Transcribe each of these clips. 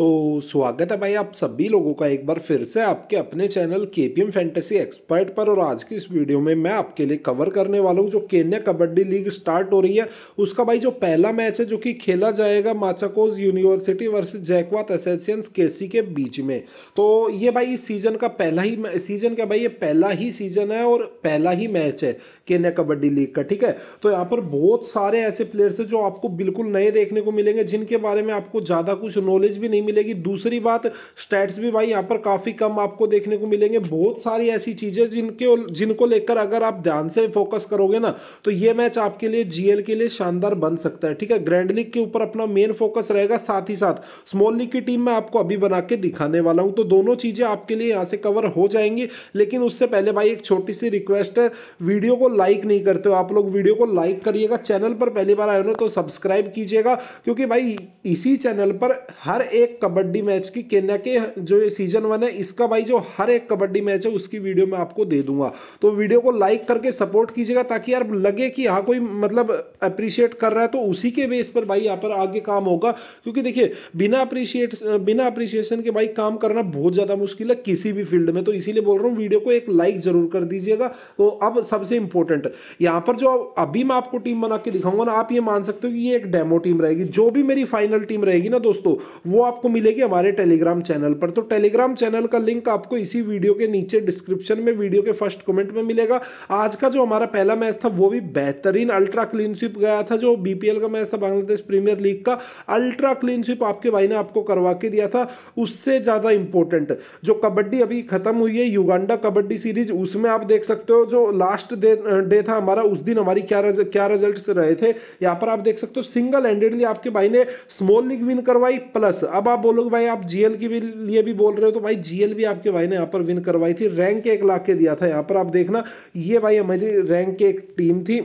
तो स्वागत है भाई आप सभी लोगों का एक बार फिर से आपके अपने चैनल के पी एम फैंटेसी एक्सपर्ट पर और आज की इस वीडियो में मैं आपके लिए कवर करने वाला हूँ जो केन्या कबड्डी लीग स्टार्ट हो रही है उसका भाई जो पहला मैच है जो कि खेला जाएगा माचाकोज यूनिवर्सिटी वर्सेज जैकवात एसेसियंस केसी के बीच में तो ये भाई इस सीज़न का पहला ही सीज़न का भाई ये पहला ही सीज़न है और पहला ही मैच है केन्या कबड्डी लीग का ठीक है तो यहाँ पर बहुत सारे ऐसे प्लेयर्स हैं जो आपको बिल्कुल नए देखने को मिलेंगे जिनके बारे में आपको ज़्यादा कुछ नॉलेज भी नहीं मिलेगी दूसरी बात स्टैट्स भी भाई यहाँ पर काफ़ी कम आपको देखने को मिलेंगे बहुत सारी ऐसी चीज़ें जिनके जिनको लेकर अगर आप ध्यान से फोकस करोगे ना तो ये मैच आपके लिए जीएल के लिए शानदार बन सकता है ठीक है ग्रैंड लीग के ऊपर अपना मेन फोकस रहेगा साथ ही साथ स्मॉल लीग की टीम मैं आपको अभी बना के दिखाने वाला हूँ तो दोनों चीज़ें आपके लिए यहाँ से कवर हो जाएंगी लेकिन उससे पहले भाई एक छोटी सी रिक्वेस्ट है वीडियो को लाइक नहीं करते हो आप लोग वीडियो को लाइक करिएगा चैनल पर पहली बार आए हो ना तो सब्सक्राइब कीजिएगा क्योंकि भाई इसी चैनल पर हर एक कबड्डी मैच की केन्या के जो सीजन वन है इसका भाई जो हर एक कबड्डी मैच है उसकी वीडियो मैं आपको दे दूंगा तो वीडियो को लाइक करके सपोर्ट कीजिएगा ताकि यार लगे कि हाँ कोई मतलब अप्रिशिएट कर रहा है तो उसी के बेस पर भाई यहाँ पर आगे काम होगा क्योंकि देखिए बिना अप्रिशिएट बिना अप्रिशिएशन के भाई काम करना बहुत ज़्यादा मुश्किल है किसी भी फील्ड में तो इसीलिए बोल रहा हूँ वीडियो को एक लाइक जरूर कर दीजिएगा तो अब सबसे इंपॉर्टेंट यहाँ पर जो अभी मैं आपको टीम बना के दिखाऊंगा ना आप ये मान सकते हो कि ये एक डेमो टीम रहेगी जो भी मेरी फाइनल टीम रहेगी ना दोस्तों वो आप आपको मिलेगी हमारे टेलीग्राम चैनल पर तो टेलीग्राम चैनल का लिंक आपको इसी वीडियो के नीचे डिस्क्रिप्शन में वीडियो के फर्स्ट कमेंट में मिलेगा आज का जो हमारा पहला मैच था वो भी बेहतरीन अल्ट्रा क्लीन स्विप गया था जो बीपीएल का मैच था बांग्लादेश प्रीमियर लीग का अल्ट्रा क्लीन स्विप आपके भाई ने आपको करवा के दिया था उससे ज़्यादा इंपॉर्टेंट जो कबड्डी अभी खत्म हुई है युगांडा कबड्डी सीरीज उसमें आप देख सकते हो जो लास्ट डे था हमारा उस दिन हमारी क्या क्या रिजल्ट रहे थे यहां पर आप देख सकते हो सिंगल हैंडेडली आपके भाई ने स्मॉल लीग विन करवाई प्लस अब आप बोलोगे भाई आप जीएल की भी लिए भी बोल रहे हो तो भाई जीएल भी आपके भाई ने यहाँ पर विन करवाई थी रैंक एक लाख के दिया था यहाँ पर आप देखना ये भाई हमारी रैंक की एक टीम थी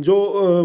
जो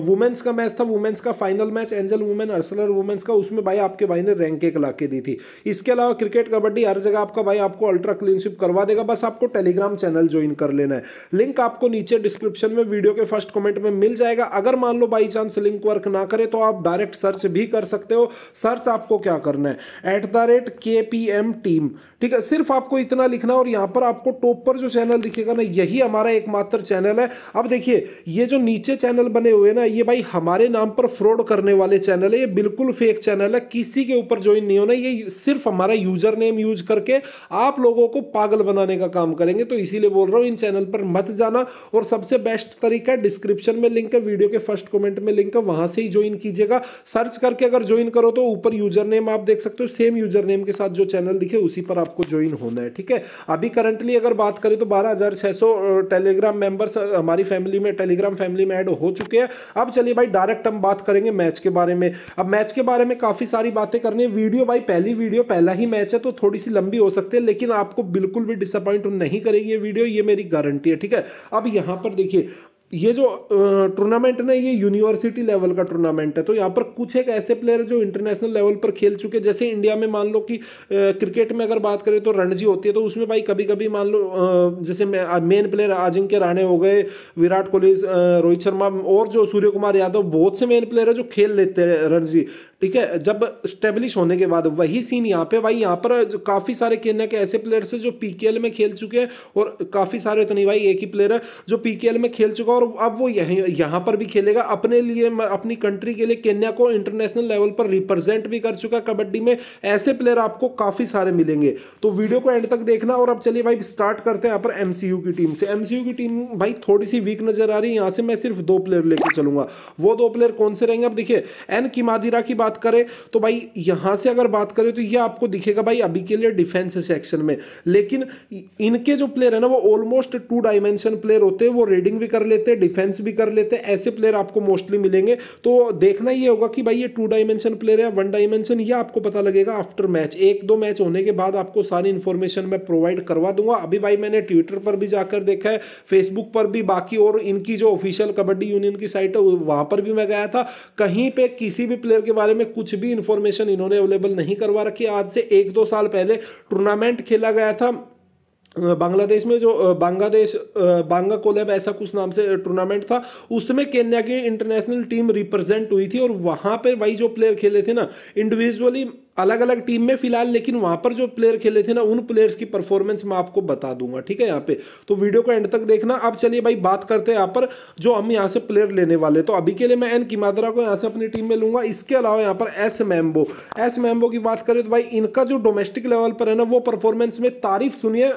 वुमेन्स का मैच था वुमेन्स का फाइनल मैच एंजल वुमेन अर्सलर वुमेन्स का उसमें भाई आपके भाई ने रैंक एक ला के दी थी इसके अलावा क्रिकेट कबड्डी हर जगह आपका भाई आपको अल्ट्रा क्लीनशिप करवा देगा बस आपको टेलीग्राम चैनल ज्वाइन कर लेना है लिंक आपको नीचे डिस्क्रिप्शन में वीडियो के फर्स्ट कॉमेंट में मिल जाएगा अगर मान लो बाई चांस लिंक वर्क ना करे तो आप डायरेक्ट सर्च भी कर सकते हो सर्च आपको क्या करना है एट द रेट के पी एम टीम ठीक है सिर्फ आपको इतना लिखना और यहाँ पर आपको टॉप पर जो चैनल दिखेगा ना यही हमारा एकमात्र चैनल है अब देखिए ये जो नीचे चैनल चैनल बने हुए ना ये भाई हमारे नाम पर फ्रॉड करने वाले चैनल है ये बिल्कुल फेक चैनल है किसी के ऊपर ज्वाइन नहीं होना ये सिर्फ हमारा यूजर नेम यूज करके आप लोगों को पागल बनाने का काम करेंगे तो इसीलिए बोल रहा हूँ इन चैनल पर मत जाना और सबसे बेस्ट तरीका डिस्क्रिप्शन में लिंक है वीडियो के फर्स्ट कॉमेंट में लिंक है वहां से ही ज्वाइन कीजिएगा सर्च करके अगर ज्वाइन करो तो ऊपर यूजर नेम आप देख सकते हो सेम यूजर नेम के साथ जो चैनल दिखे उसी पर आपको ज्वाइन होना है ठीक है अभी करंटली अगर बात करें तो बारह टेलीग्राम मेंबर्स हमारी फैमिली में टेलीग्राम फैमिली में ऐड हो हो चुके हैं अब चलिए भाई डायरेक्ट हम बात करेंगे मैच के बारे में अब मैच के बारे में काफ़ी सारी बातें करनी है वीडियो भाई पहली वीडियो पहला ही मैच है तो थोड़ी सी लंबी हो सकती है लेकिन आपको बिल्कुल भी डिसअपॉइंट नहीं करेगी ये वीडियो ये मेरी गारंटी है ठीक है अब यहां पर देखिए ये जो टूर्नामेंट ना ये यूनिवर्सिटी लेवल का टूर्नामेंट है तो यहाँ पर कुछ एक ऐसे प्लेयर जो इंटरनेशनल लेवल पर खेल चुके जैसे इंडिया में मान लो कि क्रिकेट में अगर बात करें तो रणजी होती है तो उसमें भाई कभी कभी मान लो जैसे मेन प्लेयर अजिंक्य राणे हो गए विराट कोहली रोहित शर्मा और जो सूर्य कुमार यादव बहुत से मेन प्लेयर है जो खेल लेते हैं रणजी ठीक है जब स्टेब्लिश होने के बाद वही सीन यहाँ पे भाई यहाँ पर काफ़ी सारे केन्या के ऐसे प्लेयर्स है जो पीकेएल में खेल चुके हैं और काफ़ी सारे तो नहीं भाई एक ही प्लेयर है जो पीकेएल में खेल चुका और अब वो यहीं यहाँ पर भी खेलेगा अपने लिए अपनी कंट्री के लिए केन्या को इंटरनेशनल लेवल पर रिप्रेजेंट भी कर चुका कबड्डी में ऐसे प्लेयर आपको काफ़ी सारे मिलेंगे तो वीडियो को एंड तक देखना और अब चलिए भाई स्टार्ट करते हैं यहाँ पर एम की टीम से एम की टीम भाई थोड़ी सी वीक नजर आ रही है यहाँ से मैं सिर्फ दो प्लेयर लेकर चलूंगा वो दो प्लेयर कौन से रहेंगे अब देखिए एन किमादिरा की बात करें तो भाई यहाँ से अगर बात करें तो ये आपको दिखेगा भाई अभी के लिए डिफेंस सेक्शन में लेकिन इनके जो प्लेयर है ना वो ऑलमोस्ट टू डायमेंशन प्लेयर होते हैं वो रेडिंग भी कर लेते लेते डिफेंस भी कर लेते हैं ऐसे प्लेयर आपको मोस्टली मिलेंगे तो देखना ये होगा कि भाई ये टू डायमेंशन प्लेयर है वन डायमेंशन ये आपको पता लगेगा आफ्टर मैच एक दो मैच होने के बाद आपको सारी इन्फॉर्मेशन मैं प्रोवाइड करवा दूंगा अभी भाई मैंने ट्विटर पर भी जाकर देखा है फेसबुक पर भी बाकी और इनकी जो ऑफिशियल कबड्डी यूनियन की साइट है वहां पर भी मैं गया था कहीं पर किसी भी प्लेयर के बारे में कुछ भी इन्फॉर्मेशन इन्होंने अवेलेबल नहीं करवा रखी आज से एक दो साल पहले टूर्नामेंट खेला गया था बांग्लादेश में जो बांग्लादेश बांगा कोलैब ऐसा कुछ नाम से टूर्नामेंट था उसमें केन्या की इंटरनेशनल टीम रिप्रेजेंट हुई थी और वहाँ पर भाई जो प्लेयर खेले थे ना इंडिविजुअली अलग अलग टीम में फिलहाल लेकिन वहाँ पर जो प्लेयर खेले थे ना उन प्लेयर्स की परफॉर्मेंस मैं आपको बता दूंगा ठीक है यहाँ पे तो वीडियो को एंड तक देखना अब चलिए भाई बात करते हैं यहाँ पर जो हम यहाँ से प्लेयर लेने वाले तो अभी के लिए मैं एन किमादरा को यहाँ से अपनी टीम में लूंगा इसके अलावा यहाँ पर एस मैम्बो एस मैम्बो की बात करें तो भाई इनका जो डोमेस्टिक लेवल पर है ना वो परफॉर्मेंस में तारीफ सुनिए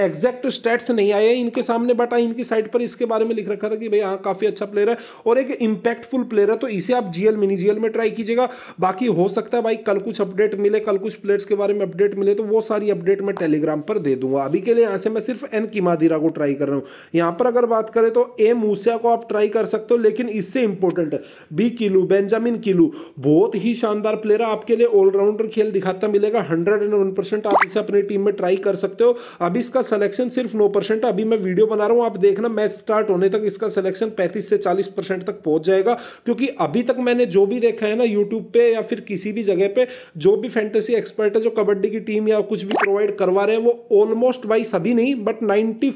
एग्जैक्ट स्टेट्स नहीं आए इनके सामने बट आई हाँ, इनकी साइड पर इसके बारे में लिख रखा था कि भाई हाँ काफ़ी अच्छा प्लेयर है और एक इम्पैक्टफुल प्लेयर है तो इसे आप जीएल मिनी जीएल में ट्राई कीजिएगा बाकी हो सकता है भाई कल कुछ अपडेट मिले कल कुछ प्लेयर्स के बारे में अपडेट मिले तो वो सारी अपडेट मैं टेलीग्राम पर दे दूंगा अभी के लिए यहाँ से मैं सिर्फ एन किमादीरा को ट्राई कर रहा हूँ यहाँ पर अगर बात करें तो ए मूसिया को आप ट्राई कर सकते हो लेकिन इससे इंपॉर्टेंट है बी किलू बेंजामिन किलू बहुत ही शानदार प्लेयर है आपके लिए ऑलराउंडर खेल दिखाता मिलेगा हंड्रेड आप इसे अपनी टीम में ट्राई कर सकते हो अभी इसका सिलेक्शन सिर्फ नौ परसेंट है अभी मैं वीडियो बना रहा हूँ आप देखना मैच स्टार्ट होने तक इसका सिलेक्शन पैंतीस से चालीस परसेंट तक पहुँच जाएगा क्योंकि अभी तक मैंने जो भी देखा है ना यूट्यूब पे या फिर किसी भी जगह पे जो भी फैंटेसी एक्सपर्ट है जो कबड्डी की टीम या कुछ भी प्रोवाइड करवा रहे हैं वो ऑलमोस्ट भाई सभी नहीं बट नाइन्टी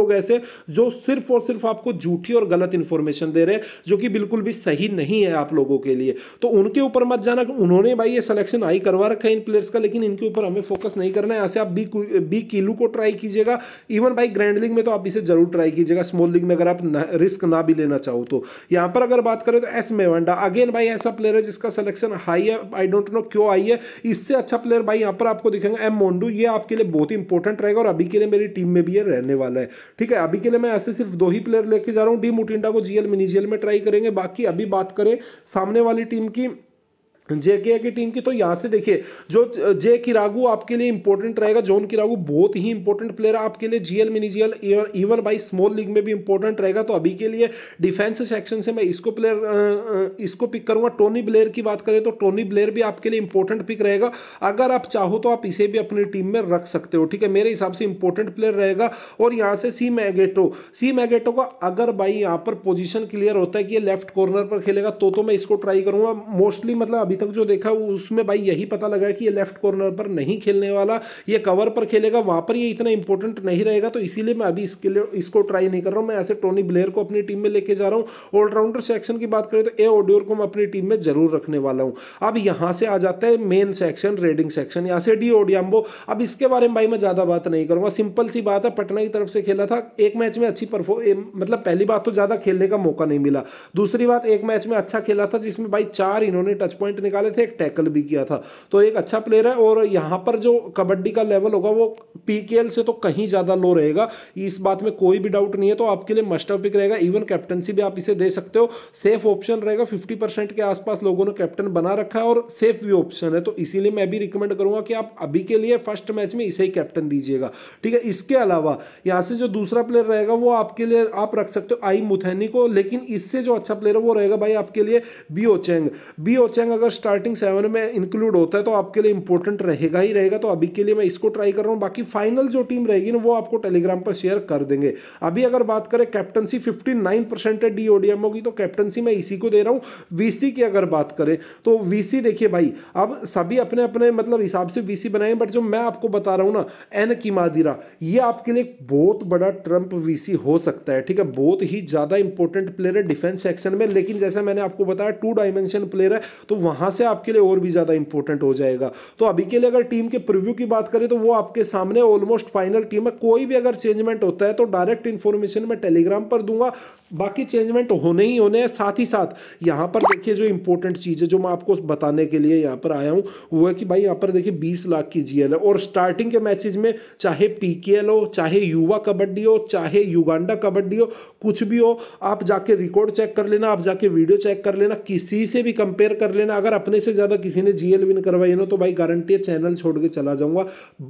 लोग ऐसे जो सिर्फ और सिर्फ आपको झूठी और गलत इन्फॉर्मेशन दे रहे हैं जो कि बिल्कुल भी सही नहीं है आप लोगों के लिए तो उनके ऊपर मत जाना उन्होंने भाई ये सिलेक्शन आई करवा रखा है इन प्लेयर्स का लेकिन इनके ऊपर हमें फोकस नहीं करना है ऐसे आप बी बी किलू को ट्राई कीजिएगा इवन भाई ग्रैंड लीग में तो आप इसे जरूर ट्राई कीजिएगा स्मॉल लीग में अगर आप न, रिस्क ना भी लेना चाहो तो यहां पर अगर बात करें तो एस मेवंडा अगेन भाई ऐसा प्लेयर है जिसका सिलेक्शन हाई है आई डोंट नो क्यों आई है इससे अच्छा प्लेयर भाई यहां पर आपको दिखेंगे एम मोन्डू ये आपके लिए बहुत ही इंपॉर्टेंट रहेगा और अभी के लिए मेरी टीम में भी ये रहने वाला है ठीक है अभी के लिए मैं ऐसे सिर्फ दो ही प्लेयर लेके जा रहा हूँ डी मुटिंडा को जीएल मिनी जीएल में ट्राई करेंगे बाकी अभी बात करें सामने वाली टीम की जेके की टीम की तो यहाँ से देखिए जो जे किरागू आपके लिए इंपॉर्टेंट रहेगा जॉन किरागू बहुत ही इंपॉर्टेंट प्लेयर है आपके लिए GL mini GL even, by small league में भी इंपॉर्टेंट रहेगा तो अभी के लिए डिफेंस सेक्शन से मैं इसको प्लेयर इसको पिक करूंगा टोनी ब्लेयर की बात करें तो टोनी ब्लेयर भी आपके लिए इंपॉर्टेंट पिक रहेगा अगर आप चाहो तो आप इसे भी अपनी टीम में रख सकते हो ठीक है मेरे हिसाब से इंपॉर्टेंट प्लेयर रहेगा और यहाँ से सी मैगेटो सी मैगेटो का अगर भाई यहाँ पर पोजिशन क्लियर होता है कि ये लेफ्ट कॉर्नर पर खेलेगा तो, तो मैं इसको ट्राई करूंगा मोस्टली मतलब अभी तक जो देखा उसमें भाई यही पता लगा कि ये लेफ्ट कॉर्नर पर नहीं खेलने वाला ये कवर पर खेलेगा वहां पर ये इतना इंपॉर्टेंट नहीं रहेगा तो इसीलिए मैं अभी इसके लिए इसको ट्राई नहीं कर रहा हूं मैं ऐसे टोनी ब्लेयर को अपनी टीम में लेके जा रहा हूं ऑलराउंडर सेक्शन की बात करें तो ए ओड्योर को मैं अपनी टीम में जरूर रखने वाला हूं अब यहां से आ जाता है मेन सेक्शन रेडिंग सेक्शन यहां से डी ओडियाम्बो अब इसके बारे में भाई मैं ज़्यादा बात नहीं करूंगा सिंपल सी बात है पटना की तरफ से खेला था एक मैच में अच्छी परफॉर्म मतलब पहली बात तो ज़्यादा खेलने का मौका नहीं मिला दूसरी बात एक मैच में अच्छा खेला था जिसमें भाई चार इन्होंने टच पॉइंट निकाले थे एक टैकल भी किया था तो एक अच्छा प्लेयर है और यहाँ पर जो कबड्डी का लेवल होगा वो पीकेएल से तो कहीं ज़्यादा लो रहेगा इस बात में कोई भी डाउट नहीं है तो आपके लिए मस्ट ऑफ पिक रहेगा इवन कैप्टनसी भी आप इसे दे सकते हो सेफ ऑप्शन रहेगा फिफ्टी के आसपास लोगों ने कैप्टन बना रखा है और सेफ भी ऑप्शन है तो इसीलिए मैं भी रिकमेंड करूँगा कि आप अभी के लिए फर्स्ट मैच में इसे ही कैप्टन दीजिएगा ठीक है इसके अलावा यहाँ से जो दूसरा प्लेयर रहेगा वो आपके लिए आप रख सकते हो आई मुथैनी को लेकिन इससे जो अच्छा प्लेयर है वो रहेगा भाई आपके लिए बी ओचेंग बी ओचेंग अगर स्टार्टिंग सेवन में इंक्लूड होता है तो आपके लिए इंपॉर्टेंट रहेगा ही रहेगा तो अभी के लिए मैं इसको ट्राई कर रहा हूँ बाकी फाइनल जो टीम रहेगी ना वो आपको टेलीग्राम पर शेयर कर देंगे अभी अगर बात करें कैप्टनसी फिफ्टी नाइन परसेंट है डी ओडीएमओ की तो कैप्टनसी मैं इसी को दे रहा हूँ वीसी की अगर बात करें तो वीसी देखिए भाई अब सभी अपने अपने मतलब हिसाब से वीसी बनाए बट जो मैं आपको बता रहा हूँ ना एन की मादिरा ये आपके लिए बहुत बड़ा ट्रंप वीसी हो सकता है ठीक है बहुत ही ज़्यादा इंपॉर्टेंट प्लेयर है डिफेंस सेक्शन में लेकिन जैसा मैंने आपको बताया टू डायमेंशन प्लेयर है तो वहां वहाँ से आपके लिए और भी ज़्यादा इंपॉर्टेंट हो जाएगा तो अभी के लिए अगर टीम के प्रिव्यू की बात करें तो वो आपके सामने ऑलमोस्ट फाइनल टीम है कोई भी अगर चेंजमेंट होता है तो डायरेक्ट इंफॉर्मेशन मैं टेलीग्राम पर दूंगा बाकी चेंजमेंट होने ही होने हैं साथ ही साथ यहाँ पर देखिए जो इंपॉर्टेंट चीज़ है जो मैं आपको बताने के लिए यहाँ पर आया हूँ वो है कि भाई यहाँ पर देखिए 20 लाख की जीएल है और स्टार्टिंग के मैचेज में चाहे पीकेएल हो चाहे युवा कबड्डी हो चाहे युगांडा कबड्डी हो कुछ भी हो आप जाके रिकॉर्ड चेक कर लेना आप जाके वीडियो चेक कर लेना किसी से भी कंपेयर कर लेना अगर अपने से ज़्यादा किसी ने जी विन करवाई ना तो भाई गारंटी है चैनल छोड़ के चला जाऊँगा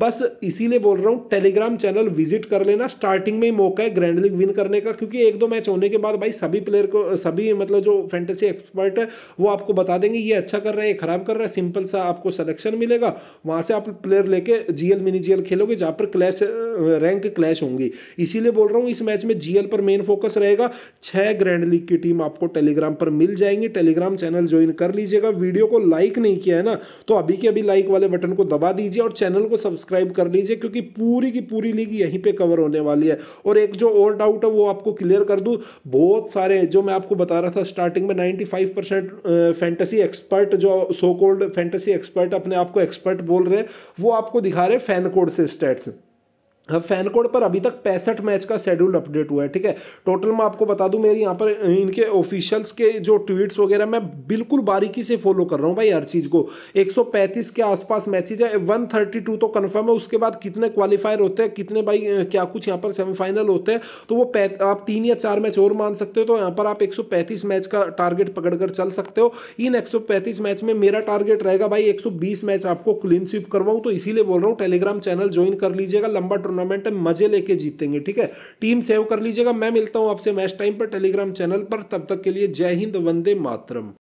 बस इसीलिए बोल रहा हूँ टेलीग्राम चैनल विजिट कर लेना स्टार्टिंग में ही मौका है ग्रैंड लीग विन करने का क्योंकि एक दो मैच होने के बाद भाई सभी प्लेयर को सभी मतलब जो फैंटेसी एक्सपर्ट है वो आपको बता देंगे ये अच्छा कर रहा है ये खराब कर रहा है सिंपल सा आपको सलेक्शन मिलेगा वहाँ से आप प्लेयर लेके जीएल मिनी जीएल खेलोगे जहाँ पर क्लैश रैंक क्लैश होंगी इसीलिए बोल रहा हूँ इस मैच में जीएल पर मेन फोकस रहेगा छः ग्रैंड लीग की टीम आपको टेलीग्राम पर मिल जाएंगी टेलीग्राम चैनल ज्वाइन कर लीजिएगा वीडियो को लाइक नहीं किया है ना तो अभी के अभी लाइक वाले बटन को दबा दीजिए और चैनल को सब्सक्राइब कर लीजिए क्योंकि पूरी की पूरी लीग यहीं पर कवर होने वाली है और एक जो और डाउट है वो आपको क्लियर कर दूँ बहुत सारे जो मैं आपको बता रहा था स्टार्टिंग में ninety five percent fantasy expert जो सो कोल्ड फैंटेसी एक्सपर्ट अपने आप को एक्सपर्ट बोल रहे हैं वो आपको दिखा रहे फैन कोड से स्टेट्स फैन हाँ, कोड पर अभी तक पैंसठ मैच का शेड्यूल अपडेट हुआ है ठीक है टोटल मैं आपको बता दूं मेरी यहाँ पर इनके ऑफिशियल्स के जो ट्वीट्स वगैरह मैं बिल्कुल बारीकी से फॉलो कर रहा हूँ भाई हर चीज़ को 135 के आसपास मैचेज है 132 तो कन्फर्म है उसके बाद कितने क्वालिफायर होते हैं कितने भाई क्या कुछ यहाँ पर सेमीफाइनल होते हैं तो वो आप तीन या चार मैच और मान सकते हो तो यहाँ पर आप एक मैच का टारगेट पकड़कर चल सकते हो इन एक मैच में मेरा टारगेट रहेगा भाई एक मैच आपको क्लीन स्विप करवाऊँ तो इसीलिए बोल रहा हूँ टेलीग्राम चैनल ज्वाइन कर लीजिएगा लंबा टूर्नामेंट है मजे लेके जीतेंगे ठीक है टीम सेव कर लीजिएगा मैं मिलता हूँ आपसे मैच टाइम पर टेलीग्राम चैनल पर तब तक के लिए जय हिंद वंदे मातरम